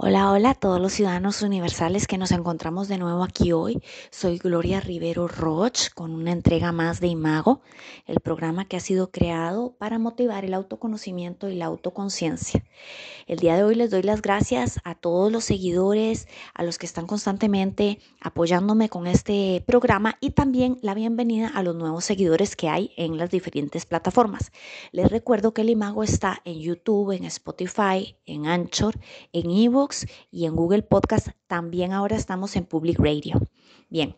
Hola, hola a todos los ciudadanos universales que nos encontramos de nuevo aquí hoy. Soy Gloria Rivero Roch con una entrega más de Imago, el programa que ha sido creado para motivar el autoconocimiento y la autoconciencia. El día de hoy les doy las gracias a todos los seguidores, a los que están constantemente apoyándome con este programa y también la bienvenida a los nuevos seguidores que hay en las diferentes plataformas. Les recuerdo que el Imago está en YouTube, en Spotify, en Anchor, en Ivo y en Google Podcast. También ahora estamos en Public Radio. Bien,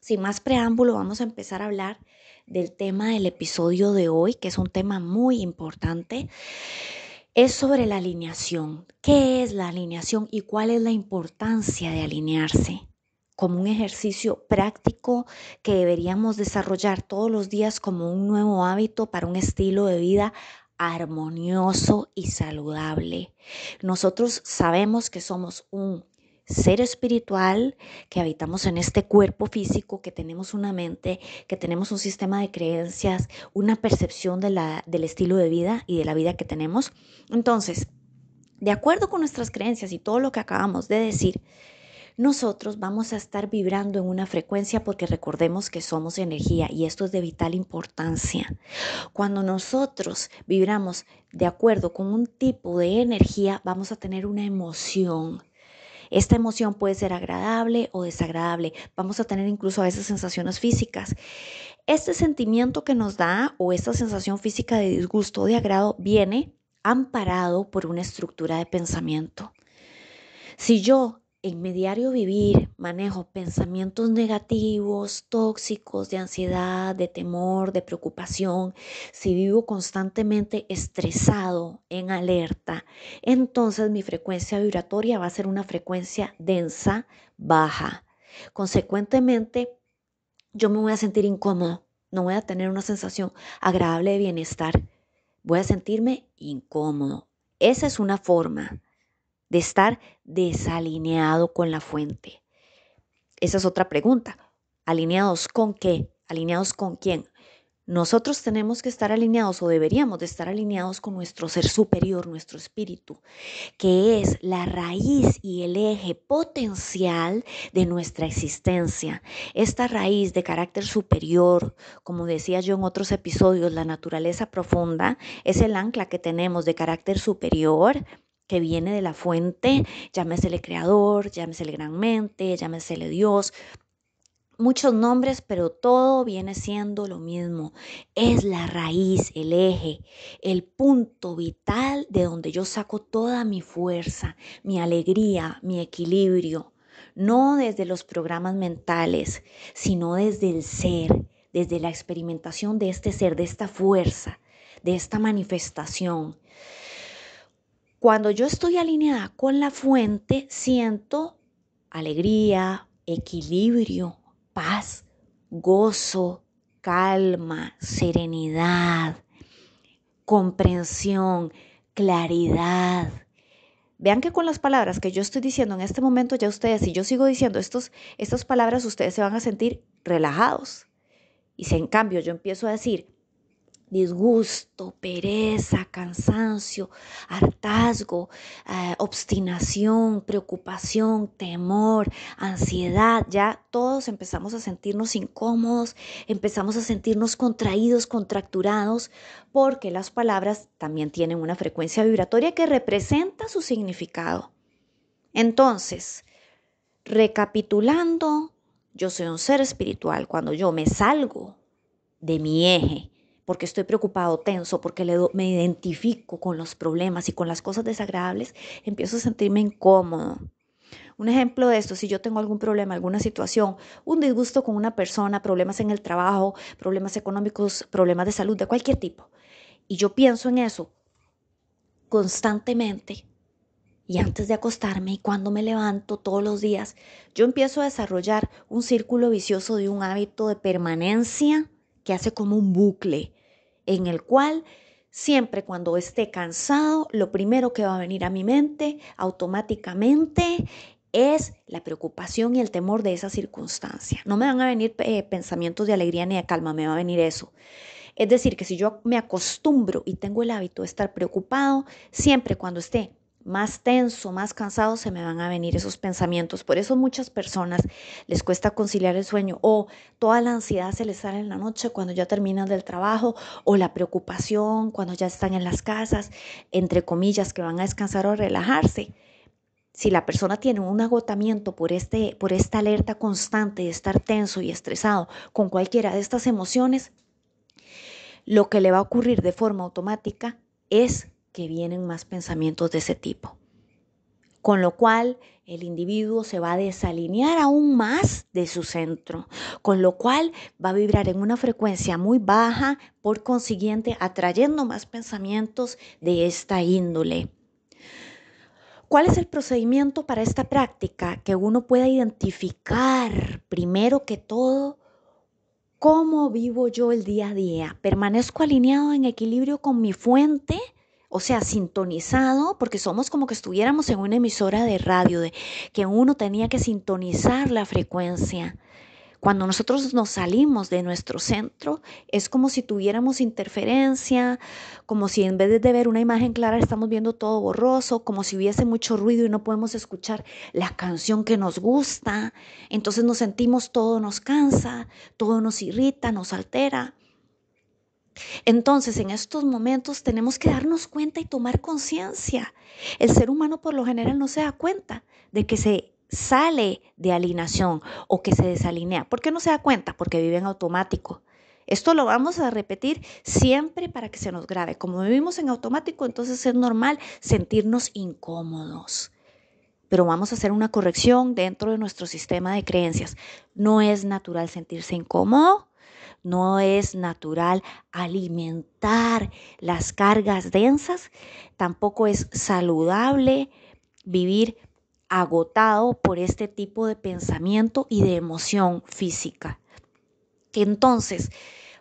sin más preámbulo, vamos a empezar a hablar del tema del episodio de hoy, que es un tema muy importante. Es sobre la alineación. ¿Qué es la alineación y cuál es la importancia de alinearse? como un ejercicio práctico que deberíamos desarrollar todos los días como un nuevo hábito para un estilo de vida armonioso y saludable. Nosotros sabemos que somos un ser espiritual, que habitamos en este cuerpo físico, que tenemos una mente, que tenemos un sistema de creencias, una percepción de la, del estilo de vida y de la vida que tenemos. Entonces, de acuerdo con nuestras creencias y todo lo que acabamos de decir, nosotros vamos a estar vibrando en una frecuencia porque recordemos que somos energía y esto es de vital importancia. Cuando nosotros vibramos de acuerdo con un tipo de energía, vamos a tener una emoción. Esta emoción puede ser agradable o desagradable. Vamos a tener incluso a veces sensaciones físicas. Este sentimiento que nos da o esta sensación física de disgusto o de agrado viene amparado por una estructura de pensamiento. Si yo en mi diario vivir manejo pensamientos negativos, tóxicos, de ansiedad, de temor, de preocupación, si vivo constantemente estresado, en alerta, entonces mi frecuencia vibratoria va a ser una frecuencia densa, baja. Consecuentemente, yo me voy a sentir incómodo, no voy a tener una sensación agradable de bienestar, voy a sentirme incómodo. Esa es una forma de estar desalineado con la fuente. Esa es otra pregunta. ¿Alineados con qué? ¿Alineados con quién? Nosotros tenemos que estar alineados o deberíamos de estar alineados con nuestro ser superior, nuestro espíritu, que es la raíz y el eje potencial de nuestra existencia. Esta raíz de carácter superior, como decía yo en otros episodios, la naturaleza profunda, es el ancla que tenemos de carácter superior que viene de la fuente, llámesele creador, llámesele gran mente, llámesele Dios, muchos nombres, pero todo viene siendo lo mismo. Es la raíz, el eje, el punto vital de donde yo saco toda mi fuerza, mi alegría, mi equilibrio. No desde los programas mentales, sino desde el ser, desde la experimentación de este ser, de esta fuerza, de esta manifestación. Cuando yo estoy alineada con la fuente, siento alegría, equilibrio, paz, gozo, calma, serenidad, comprensión, claridad. Vean que con las palabras que yo estoy diciendo en este momento, ya ustedes, si yo sigo diciendo estos, estas palabras, ustedes se van a sentir relajados. Y si en cambio yo empiezo a decir, disgusto, pereza, cansancio, hartazgo, eh, obstinación, preocupación, temor, ansiedad. Ya todos empezamos a sentirnos incómodos, empezamos a sentirnos contraídos, contracturados, porque las palabras también tienen una frecuencia vibratoria que representa su significado. Entonces, recapitulando, yo soy un ser espiritual cuando yo me salgo de mi eje porque estoy preocupado, tenso, porque me identifico con los problemas y con las cosas desagradables, empiezo a sentirme incómodo. Un ejemplo de esto, si yo tengo algún problema, alguna situación, un disgusto con una persona, problemas en el trabajo, problemas económicos, problemas de salud, de cualquier tipo, y yo pienso en eso constantemente, y antes de acostarme y cuando me levanto todos los días, yo empiezo a desarrollar un círculo vicioso de un hábito de permanencia que hace como un bucle en el cual siempre cuando esté cansado, lo primero que va a venir a mi mente automáticamente es la preocupación y el temor de esa circunstancia. No me van a venir eh, pensamientos de alegría ni de calma, me va a venir eso. Es decir, que si yo me acostumbro y tengo el hábito de estar preocupado, siempre cuando esté más tenso, más cansado se me van a venir esos pensamientos. Por eso muchas personas les cuesta conciliar el sueño o toda la ansiedad se les sale en la noche cuando ya terminan del trabajo o la preocupación cuando ya están en las casas, entre comillas, que van a descansar o relajarse. Si la persona tiene un agotamiento por, este, por esta alerta constante de estar tenso y estresado con cualquiera de estas emociones, lo que le va a ocurrir de forma automática es que vienen más pensamientos de ese tipo. Con lo cual el individuo se va a desalinear aún más de su centro, con lo cual va a vibrar en una frecuencia muy baja, por consiguiente atrayendo más pensamientos de esta índole. ¿Cuál es el procedimiento para esta práctica? Que uno pueda identificar primero que todo cómo vivo yo el día a día. ¿Permanezco alineado en equilibrio con mi fuente? o sea, sintonizado, porque somos como que estuviéramos en una emisora de radio, que uno tenía que sintonizar la frecuencia. Cuando nosotros nos salimos de nuestro centro, es como si tuviéramos interferencia, como si en vez de ver una imagen clara estamos viendo todo borroso, como si hubiese mucho ruido y no podemos escuchar la canción que nos gusta. Entonces nos sentimos todo nos cansa, todo nos irrita, nos altera. Entonces, en estos momentos tenemos que darnos cuenta y tomar conciencia. El ser humano por lo general no se da cuenta de que se sale de alineación o que se desalinea. ¿Por qué no se da cuenta? Porque vive en automático. Esto lo vamos a repetir siempre para que se nos grave. Como vivimos en automático, entonces es normal sentirnos incómodos. Pero vamos a hacer una corrección dentro de nuestro sistema de creencias. No es natural sentirse incómodo no es natural alimentar las cargas densas, tampoco es saludable vivir agotado por este tipo de pensamiento y de emoción física. entonces,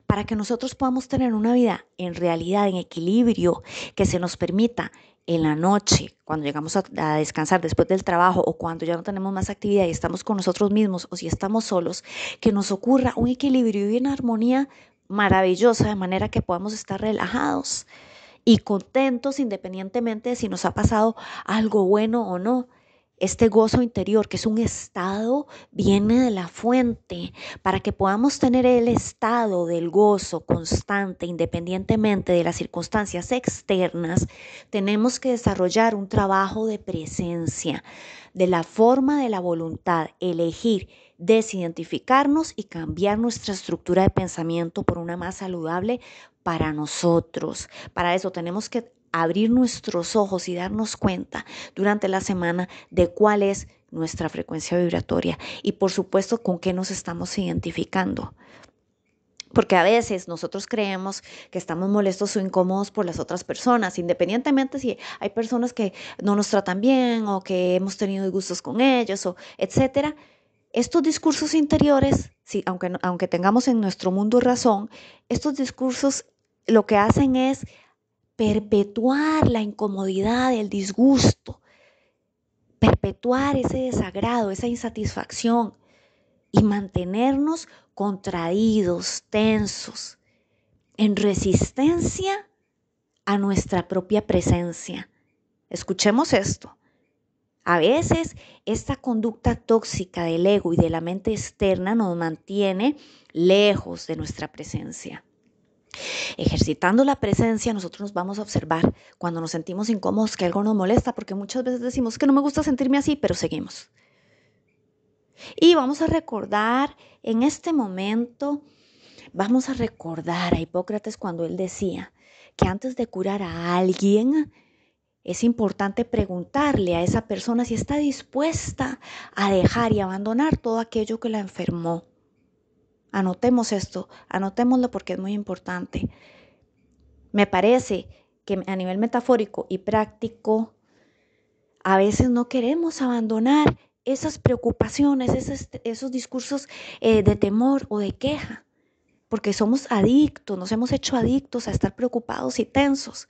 para que nosotros podamos tener una vida en realidad, en equilibrio, que se nos permita en la noche, cuando llegamos a, descansar después del trabajo o cuando ya no tenemos más actividad y estamos con nosotros mismos o si estamos solos, que nos ocurra un equilibrio y una armonía maravillosa de manera que podamos estar relajados y contentos independientemente de si nos ha pasado algo bueno o no. Este gozo interior, que es un estado, viene de la fuente. Para que podamos tener el estado del gozo constante, independientemente de las circunstancias externas, tenemos que desarrollar un trabajo de presencia, de la forma de la voluntad, elegir desidentificarnos y cambiar nuestra estructura de pensamiento por una más saludable para nosotros. Para eso tenemos que abrir nuestros ojos y darnos cuenta durante la semana de cuál es nuestra frecuencia vibratoria y por supuesto con qué nos estamos identificando. Porque a veces nosotros creemos que estamos molestos o incómodos por las otras personas, independientemente si hay personas que no nos tratan bien o que hemos tenido disgustos con ellos o etcétera. Estos discursos interiores, si aunque, aunque tengamos en nuestro mundo razón, estos discursos lo que hacen es perpetuar la incomodidad, el disgusto, perpetuar ese desagrado, esa insatisfacción y mantenernos contraídos, tensos, en resistencia a nuestra propia presencia. Escuchemos esto. A veces esta conducta tóxica del ego y de la mente externa nos mantiene lejos de nuestra presencia. Ejercitando la presencia, nosotros nos vamos a observar cuando nos sentimos incómodos, que algo nos molesta, porque muchas veces decimos que no me gusta sentirme así, pero seguimos. Y vamos a recordar en este momento, vamos a recordar a Hipócrates cuando él decía que antes de curar a alguien, es importante preguntarle a esa persona si está dispuesta a dejar y abandonar todo aquello que la enfermó Anotemos esto, anotémoslo porque es muy importante. Me parece que a nivel metafórico y práctico, a veces no queremos abandonar esas preocupaciones, esos, discursos eh, de temor o de queja, porque somos adictos, nos hemos hecho adictos a estar preocupados y tensos.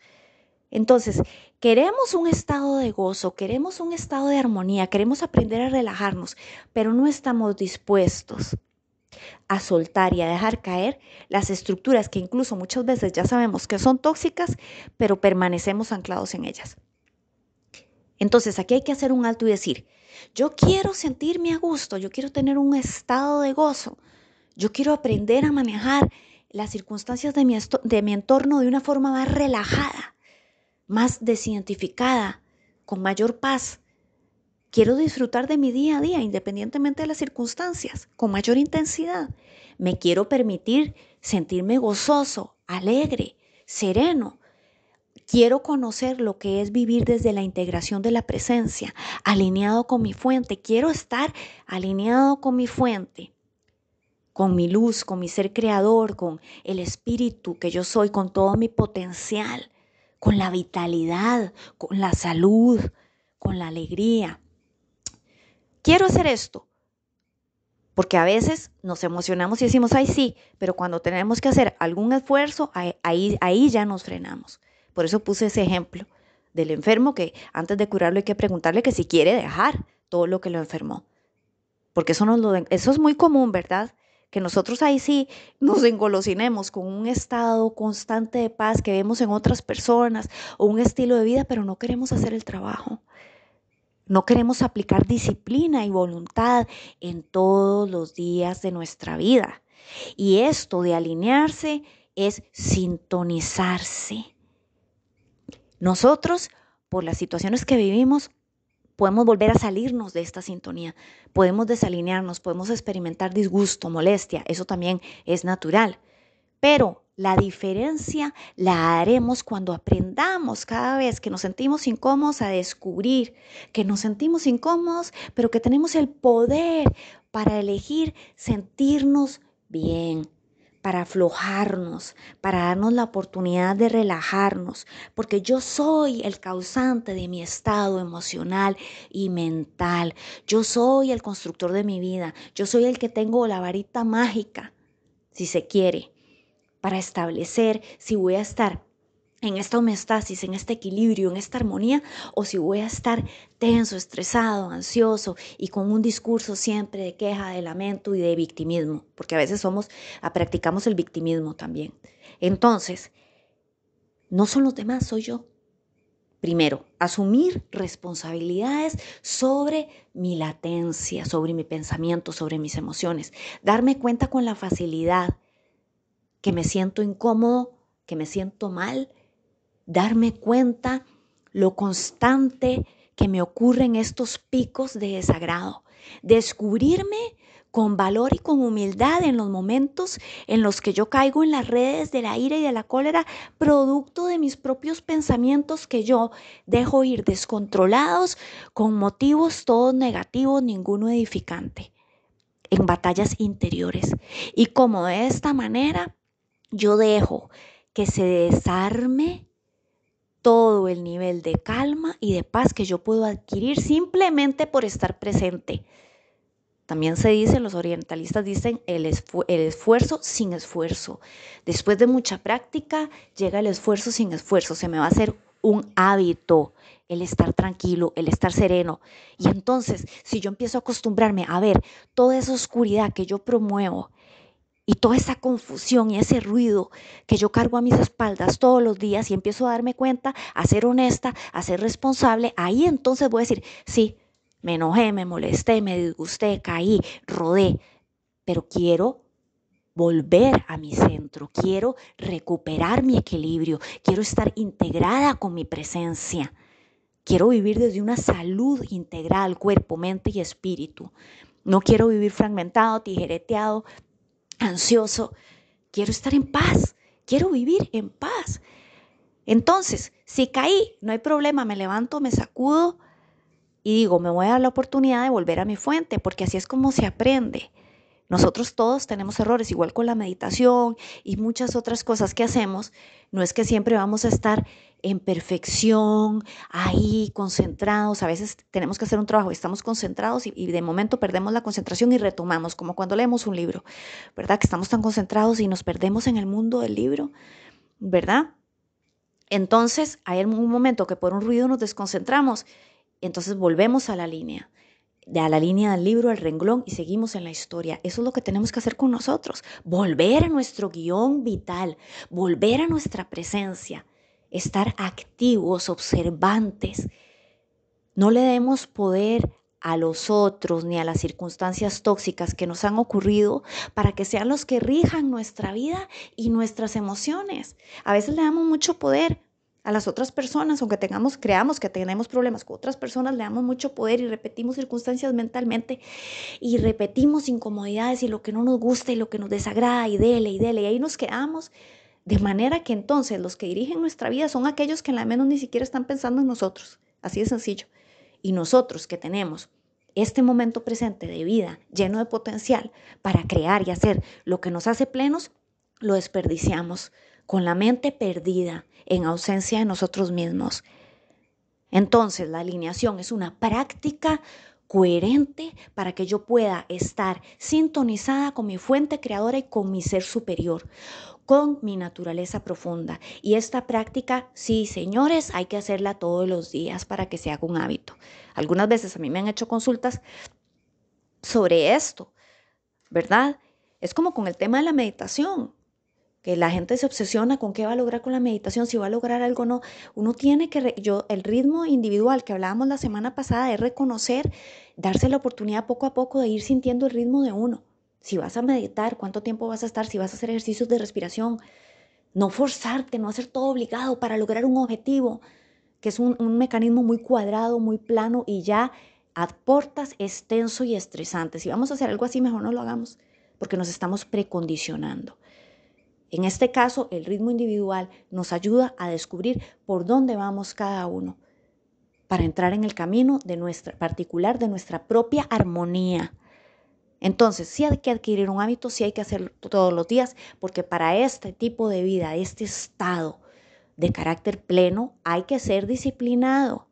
Entonces, queremos un estado de gozo, queremos un estado de armonía, queremos aprender a relajarnos, pero no estamos dispuestos a soltar y a dejar caer las estructuras que incluso muchas veces ya sabemos que son tóxicas, pero permanecemos anclados en ellas. Entonces aquí hay que hacer un alto y decir, yo quiero sentirme a gusto, yo quiero tener un estado de gozo, yo quiero aprender a manejar las circunstancias de mi, de mi entorno de una forma más relajada, más desidentificada, con mayor paz, Quiero disfrutar de mi día a día, independientemente de las circunstancias, con mayor intensidad. Me quiero permitir sentirme gozoso, alegre, sereno. Quiero conocer lo que es vivir desde la integración de la presencia, alineado con mi fuente. Quiero estar alineado con mi fuente, con mi luz, con mi ser creador, con el espíritu que yo soy, con todo mi potencial, con la vitalidad, con la salud, con la alegría quiero hacer esto. Porque a veces nos emocionamos y decimos, ay sí, pero cuando tenemos que hacer algún esfuerzo, ahí, ahí ya nos frenamos. Por eso puse ese ejemplo del enfermo que antes de curarlo hay que preguntarle que si quiere dejar todo lo que lo enfermó. Porque eso, nos eso es muy común, ¿verdad? Que nosotros ahí sí nos engolosinemos con un estado constante de paz que vemos en otras personas o un estilo de vida, pero no queremos hacer el trabajo. No queremos aplicar disciplina y voluntad en todos los días de nuestra vida. Y esto de alinearse es sintonizarse. Nosotros, por las situaciones que vivimos, podemos volver a salirnos de esta sintonía, podemos desalinearnos, podemos experimentar disgusto, molestia, eso también es natural. Pero la diferencia la haremos cuando aprendamos cada vez que nos sentimos incómodos a descubrir que nos sentimos incómodos, pero que tenemos el poder para elegir sentirnos bien, para aflojarnos, para darnos la oportunidad de relajarnos, porque yo soy el causante de mi estado emocional y mental. Yo soy el constructor de mi vida. Yo soy el que tengo la varita mágica, si se quiere para establecer si voy a estar en esta homeostasis, en este equilibrio, en esta armonía, o si voy a estar tenso, estresado, ansioso y con un discurso siempre de queja, de lamento y de victimismo, porque a veces somos, ah, practicamos el victimismo también. Entonces, no son los demás, soy yo. Primero, asumir responsabilidades sobre mi latencia, sobre mi pensamiento, sobre mis emociones, darme cuenta con la facilidad que me siento incómodo, que me siento mal, darme cuenta lo constante que me ocurren estos picos de desagrado, descubrirme con valor y con humildad en los momentos en los que yo caigo en las redes de la ira y de la cólera, producto de mis propios pensamientos que yo dejo ir descontrolados con motivos todos negativos, ninguno edificante, en batallas interiores. Y como de esta manera yo dejo que se desarme todo el nivel de calma y de paz que yo puedo adquirir simplemente por estar presente. También se dice, los orientalistas dicen el, esfuerzo sin esfuerzo. Después de mucha práctica llega el esfuerzo sin esfuerzo. Se me va a hacer un hábito el estar tranquilo, el estar sereno. Y entonces, si yo empiezo a acostumbrarme a ver toda esa oscuridad que yo promuevo, y toda esa confusión y ese ruido que yo cargo a mis espaldas todos los días y empiezo a darme cuenta, a ser honesta, a ser responsable, ahí entonces voy a decir, sí, me enojé, me molesté, me disgusté, caí, rodé, pero quiero volver a mi centro, quiero recuperar mi equilibrio, quiero estar integrada con mi presencia. Quiero vivir desde una salud integral, cuerpo, mente y espíritu. No quiero vivir fragmentado, tijereteado, ansioso, quiero estar en paz, quiero vivir en paz. Entonces, si caí, no hay problema, me levanto, me sacudo y digo, me voy a dar la oportunidad de volver a mi fuente, porque así es como se aprende. Nosotros todos tenemos errores, igual con la meditación y muchas otras cosas que hacemos. No es que siempre vamos a estar en perfección, ahí concentrados. A veces tenemos que hacer un trabajo, estamos concentrados y, de momento perdemos la concentración y retomamos, como cuando leemos un libro, ¿verdad? Que estamos tan concentrados y nos perdemos en el mundo del libro, ¿verdad? Entonces hay un momento que por un ruido nos desconcentramos, entonces volvemos a la línea de a la línea del libro, al renglón y seguimos en la historia. Eso es lo que tenemos que hacer con nosotros, volver a nuestro guión vital, volver a nuestra presencia, estar activos, observantes. No le demos poder a los otros ni a las circunstancias tóxicas que nos han ocurrido para que sean los que rijan nuestra vida y nuestras emociones. A veces le damos mucho poder a las otras personas, aunque tengamos, creamos que tenemos problemas con otras personas, le damos mucho poder y repetimos circunstancias mentalmente y repetimos incomodidades y lo que no nos gusta y lo que nos desagrada y dele y dele y ahí nos quedamos. De manera que entonces los que dirigen nuestra vida son aquellos que en la menos ni siquiera están pensando en nosotros. Así de sencillo. Y nosotros que tenemos este momento presente de vida lleno de potencial para crear y hacer lo que nos hace plenos, lo desperdiciamos con la mente perdida, en ausencia de nosotros mismos. Entonces, la alineación es una práctica coherente para que yo pueda estar sintonizada con mi fuente creadora y con mi ser superior, con mi naturaleza profunda. Y esta práctica, sí, señores, hay que hacerla todos los días para que se haga un hábito. Algunas veces a mí me han hecho consultas sobre esto, ¿verdad? Es como con el tema de la meditación que la gente se obsesiona con qué va a lograr con la meditación, si va a lograr algo o no. Uno tiene que, yo, el ritmo individual que hablábamos la semana pasada es reconocer, darse la oportunidad poco a poco de ir sintiendo el ritmo de uno. Si vas a meditar, cuánto tiempo vas a estar, si vas a hacer ejercicios de respiración, no forzarte, no hacer todo obligado para lograr un objetivo, que es un, un mecanismo muy cuadrado, muy plano y ya aportas extenso y estresante. Si vamos a hacer algo así, mejor no lo hagamos, porque nos estamos precondicionando. En este caso, el ritmo individual nos ayuda a descubrir por dónde vamos cada uno para entrar en el camino de nuestra particular de nuestra propia armonía. Entonces, sí hay que adquirir un hábito, sí hay que hacerlo todos los días, porque para este tipo de vida, este estado de carácter pleno, hay que ser disciplinado.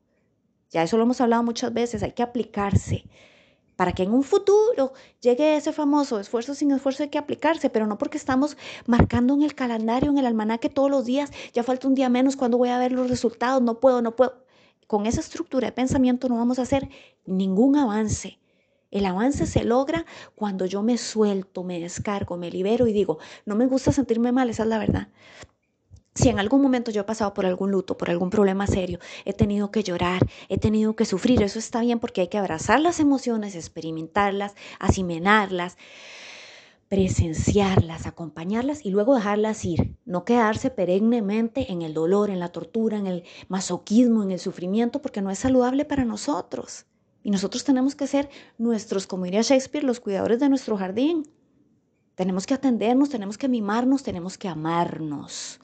Ya eso lo hemos hablado muchas veces, hay que aplicarse para que en un futuro llegue ese famoso esfuerzo sin esfuerzo hay que aplicarse, pero no porque estamos marcando en el calendario, en el almanaque todos los días, ya falta un día menos, cuando voy a ver los resultados, no puedo, no puedo. Con esa estructura de pensamiento no vamos a hacer ningún avance. El avance se logra cuando yo me suelto, me descargo, me libero y digo, no me gusta sentirme mal, esa es la verdad si en algún momento yo he pasado por algún luto, por algún problema serio, he tenido que llorar, he tenido que sufrir, eso está bien porque hay que abrazar las emociones, experimentarlas, asimilarlas, presenciarlas, acompañarlas y luego dejarlas ir, no quedarse perennemente en el dolor, en la tortura, en el masoquismo, en el sufrimiento, porque no es saludable para nosotros. Y nosotros tenemos que ser nuestros, como diría Shakespeare, los cuidadores de nuestro jardín. Tenemos que atendernos, tenemos que mimarnos, tenemos que amarnos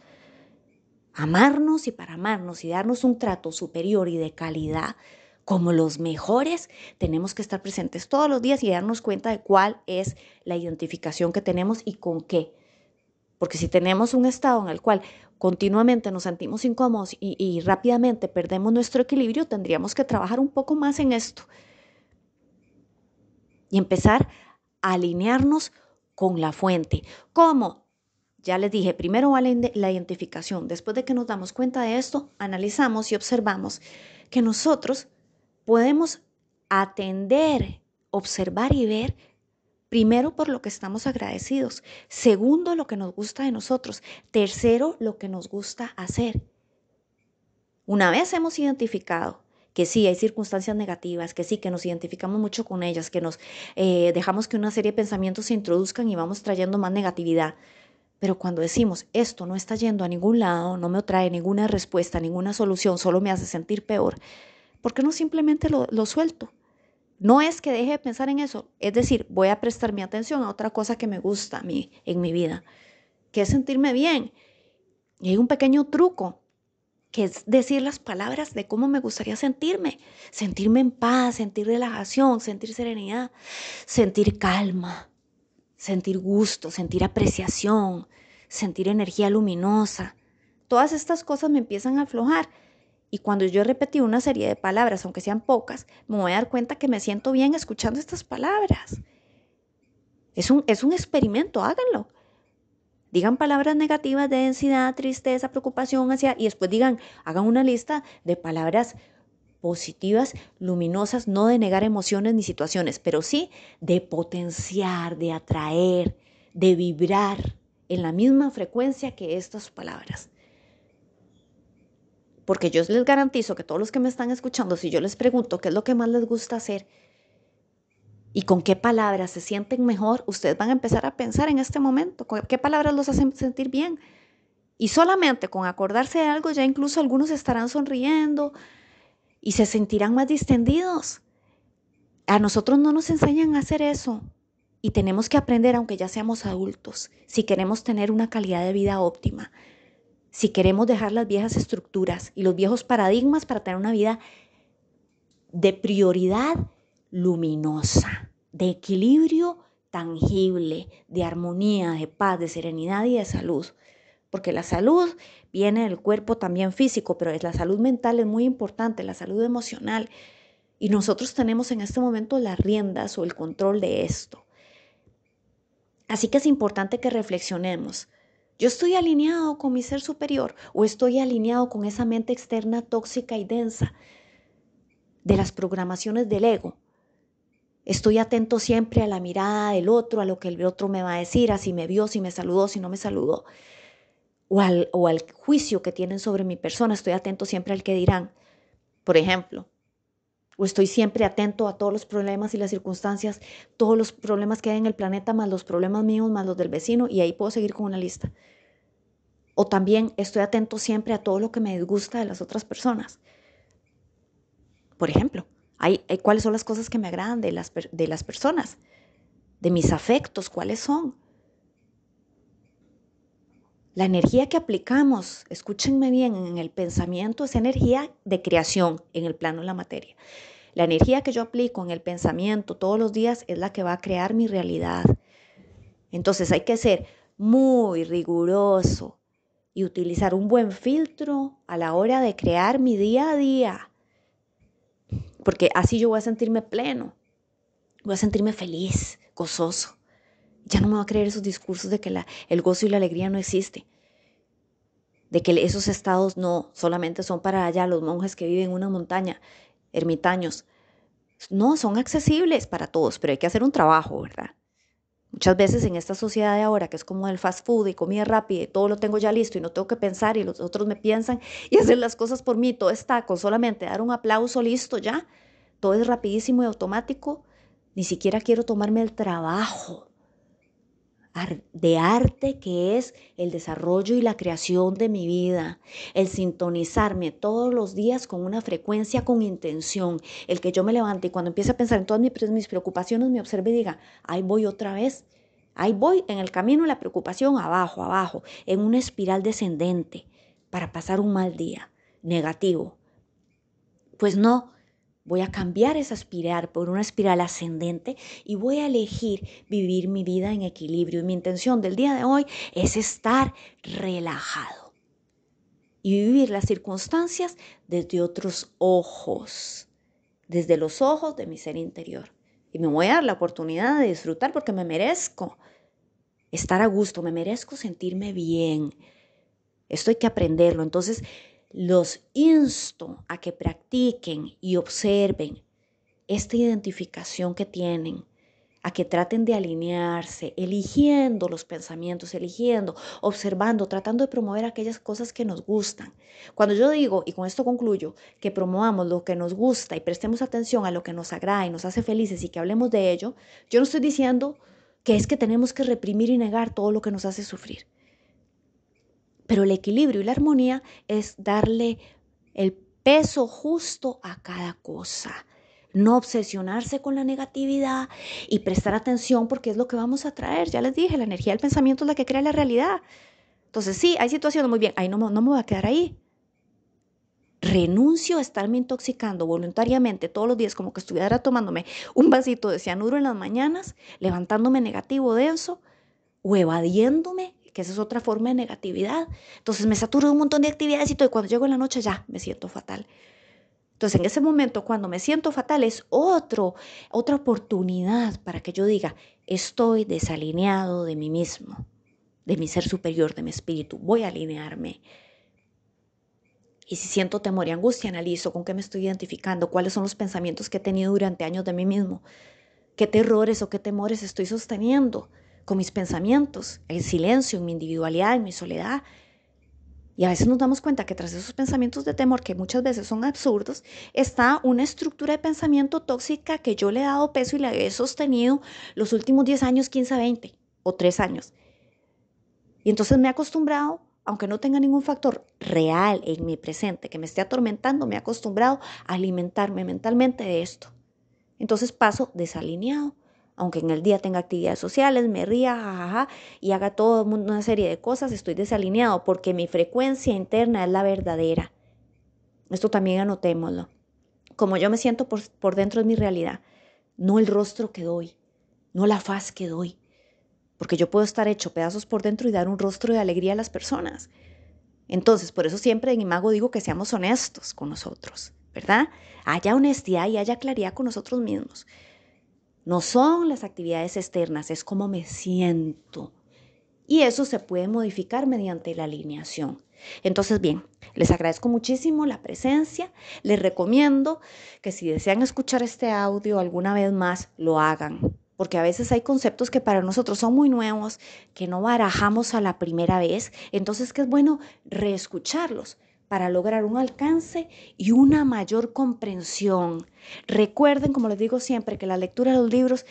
amarnos y para amarnos y darnos un trato superior y de calidad como los mejores, tenemos que estar presentes todos los días y darnos cuenta de cuál es la identificación que tenemos y con qué. Porque si tenemos un estado en el cual continuamente nos sentimos incómodos y, rápidamente perdemos nuestro equilibrio, tendríamos que trabajar un poco más en esto y empezar a alinearnos con la fuente. ¿Cómo? Ya les dije, primero vale la identificación. Después de que nos damos cuenta de esto, analizamos y observamos que nosotros podemos atender, observar y ver Primero, por lo que estamos agradecidos. Segundo, lo que nos gusta de nosotros. Tercero, lo que nos gusta hacer. Una vez hemos identificado que sí, hay circunstancias negativas, que sí, que nos identificamos mucho con ellas, que nos eh, dejamos que una serie de pensamientos se introduzcan y vamos trayendo más negatividad, pero cuando decimos, esto no está yendo a ningún lado, no me trae ninguna respuesta, ninguna solución, solo me hace sentir peor, ¿por qué no simplemente lo, suelto? No es que deje de pensar en eso, es decir, voy a prestar mi atención a otra cosa que me gusta en mi vida, que es sentirme bien. Y hay un pequeño truco, que es decir las palabras de cómo me gustaría sentirme. Sentirme en paz, sentir relajación, sentir serenidad, sentir calma, sentir gusto, sentir apreciación, sentir energía luminosa. Todas estas cosas me empiezan a aflojar y cuando yo repetí una serie de palabras, aunque sean pocas, me voy a dar cuenta que me siento bien escuchando estas palabras. Es un, es un experimento, háganlo. Digan palabras negativas de densidad, tristeza, preocupación, ansiedad, y después digan, hagan una lista de palabras positivas, luminosas, no de negar emociones ni situaciones, pero sí de potenciar, de atraer, de vibrar en la misma frecuencia que estas palabras. Porque yo les garantizo que todos los que me están escuchando, si yo les pregunto qué es lo que más les gusta hacer y con qué palabras se sienten mejor, ustedes van a empezar a pensar en este momento, con qué palabras los hacen sentir bien. Y solamente con acordarse de algo, ya incluso algunos estarán sonriendo, y se sentirán más distendidos. A nosotros no nos enseñan a hacer eso y tenemos que aprender, aunque ya seamos adultos, si queremos tener una calidad de vida óptima, si queremos dejar las viejas estructuras y los viejos paradigmas para tener una vida de prioridad luminosa, de equilibrio tangible, de armonía, de paz, de serenidad y de salud. Porque la salud viene el cuerpo también físico, pero es la salud mental es muy importante, la salud emocional. Y nosotros tenemos en este momento las riendas o el control de esto. Así que es importante que reflexionemos. ¿Yo estoy alineado con mi ser superior o estoy alineado con esa mente externa tóxica y densa de las programaciones del ego? Estoy atento siempre a la mirada del otro, a lo que el otro me va a decir, a si me vio, si me saludó, si no me saludó o al, juicio que tienen sobre mi persona. Estoy atento siempre al que dirán, por ejemplo. O estoy siempre atento a todos los problemas y las circunstancias, todos los problemas que hay en el planeta, más los problemas míos, más los del vecino, y ahí puedo seguir con una lista. O también estoy atento siempre a todo lo que me disgusta de las otras personas. Por ejemplo, hay, cuáles son las cosas que me agradan de las, de las personas, de mis afectos, cuáles son. La energía que aplicamos, escúchenme bien, en el pensamiento es energía de creación en el plano de la materia. La energía que yo aplico en el pensamiento todos los días es la que va a crear mi realidad. Entonces hay que ser muy riguroso y utilizar un buen filtro a la hora de crear mi día a día. Porque así yo voy a sentirme pleno, voy a sentirme feliz, gozoso. Ya no me va a creer esos discursos de que el gozo y la alegría no existe, de que esos estados no solamente son para allá los monjes que viven en una montaña, ermitaños. No, son accesibles para todos, pero hay que hacer un trabajo, ¿verdad? Muchas veces en esta sociedad de ahora, que es como el fast food y comida rápida, todo lo tengo ya listo y no tengo que pensar y los otros me piensan y hacen las cosas por mí, todo está con solamente dar un aplauso, listo ya, todo es rapidísimo y automático, ni siquiera quiero tomarme el trabajo de arte que es el desarrollo y la creación de mi vida, el sintonizarme todos los días con una frecuencia, con intención, el que yo me levante y cuando empiece a pensar en todas mis preocupaciones me observe y diga, ahí voy otra vez, ahí voy en el camino de la preocupación abajo, abajo, en una espiral descendente para pasar un mal día negativo. Pues no, Voy a cambiar esa espiral por una espiral ascendente y voy a elegir vivir mi vida en equilibrio. Y mi intención del día de hoy es estar relajado y vivir las circunstancias desde otros ojos, desde los ojos de mi ser interior. Y me voy a dar la oportunidad de disfrutar porque me merezco estar a gusto, me merezco sentirme bien. Esto hay que aprenderlo. Entonces, los insto a que practiquen y observen esta identificación que tienen, a que traten de alinearse, eligiendo los pensamientos, eligiendo, observando, tratando de promover aquellas cosas que nos gustan. Cuando yo digo, y con esto concluyo, que promovamos lo que nos gusta y prestemos atención a lo que nos agrada y nos hace felices y que hablemos de ello, yo no estoy diciendo que es que tenemos que reprimir y negar todo lo que nos hace sufrir. Pero el equilibrio y la armonía es darle el peso justo a cada cosa. No obsesionarse con la negatividad y prestar atención porque es lo que vamos a traer. Ya les dije, la energía del pensamiento es la que crea la realidad. Entonces, sí, hay situaciones muy bien, ahí no, me voy a quedar ahí. Renuncio a estarme intoxicando voluntariamente todos los días, como que estuviera tomándome un vasito de cianuro en las mañanas, levantándome negativo, denso, o evadiéndome que esa es otra forma de negatividad. Entonces me saturo un montón de actividades y todo, y cuando llego en la noche ya me siento fatal. Entonces en ese momento cuando me siento fatal es otro, otra oportunidad para que yo diga, estoy desalineado de mí mismo, de mi ser superior, de mi espíritu, voy a alinearme. Y si siento temor y angustia, analizo con qué me estoy identificando, cuáles son los pensamientos que he tenido durante años de mí mismo, qué terrores o qué temores estoy sosteniendo con mis pensamientos, el silencio, en mi individualidad, en mi soledad. Y a veces nos damos cuenta que tras esos pensamientos de temor, que muchas veces son absurdos, está una estructura de pensamiento tóxica que yo le he dado peso y le he sostenido los últimos 10 años, 15, 20 o 3 años. Y entonces me he acostumbrado, aunque no tenga ningún factor real en mi presente que me esté atormentando, me he acostumbrado a alimentarme mentalmente de esto. Entonces paso desalineado aunque en el día tenga actividades sociales, me ría, jajaja, y haga todo una serie de cosas, estoy desalineado porque mi frecuencia interna es la verdadera. Esto también anotémoslo. Como yo me siento por, dentro es mi realidad, no el rostro que doy, no la faz que doy, porque yo puedo estar hecho pedazos por dentro y dar un rostro de alegría a las personas. Entonces, por eso siempre en Imago digo que seamos honestos con nosotros, ¿verdad? Haya honestidad y haya claridad con nosotros mismos. No son las actividades externas, es cómo me siento. Y eso se puede modificar mediante la alineación. Entonces, bien, les agradezco muchísimo la presencia. Les recomiendo que si desean escuchar este audio alguna vez más, lo hagan. Porque a veces hay conceptos que para nosotros son muy nuevos, que no barajamos a la primera vez. Entonces, que es bueno reescucharlos para lograr un alcance y una mayor comprensión. Recuerden, como les digo siempre, que la lectura de los libros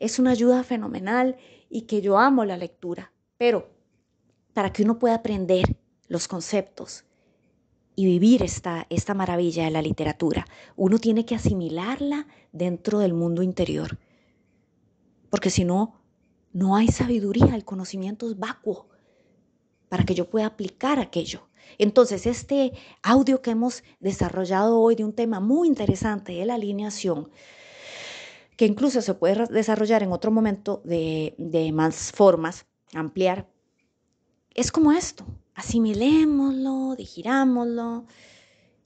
es una ayuda fenomenal y que yo amo la lectura, pero para que uno pueda aprender los conceptos y vivir esta, esta maravilla de la literatura, uno tiene que asimilarla dentro del mundo interior, porque si no, no hay sabiduría, el conocimiento es vacuo para que yo pueda aplicar aquello. Entonces, este audio que hemos desarrollado hoy de un tema muy interesante de la alineación, que incluso se puede desarrollar en otro momento de, más formas, ampliar, es como esto, asimilémoslo, digirámoslo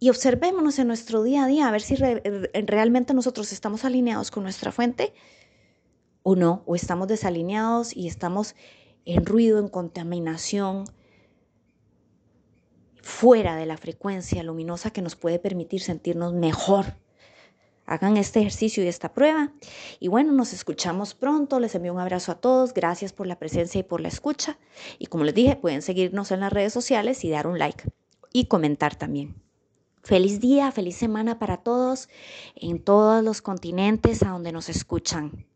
y observémonos en nuestro día a día a ver si eh, realmente nosotros estamos alineados con nuestra fuente o no, o estamos desalineados y estamos en ruido, en contaminación, fuera de la frecuencia luminosa que nos puede permitir sentirnos mejor. Hagan este ejercicio y esta prueba. Y bueno, nos escuchamos pronto. Les envío un abrazo a todos. Gracias por la presencia y por la escucha. Y como les dije, pueden seguirnos en las redes sociales y dar un like y comentar también. Feliz día, feliz semana para todos en todos los continentes a donde nos escuchan.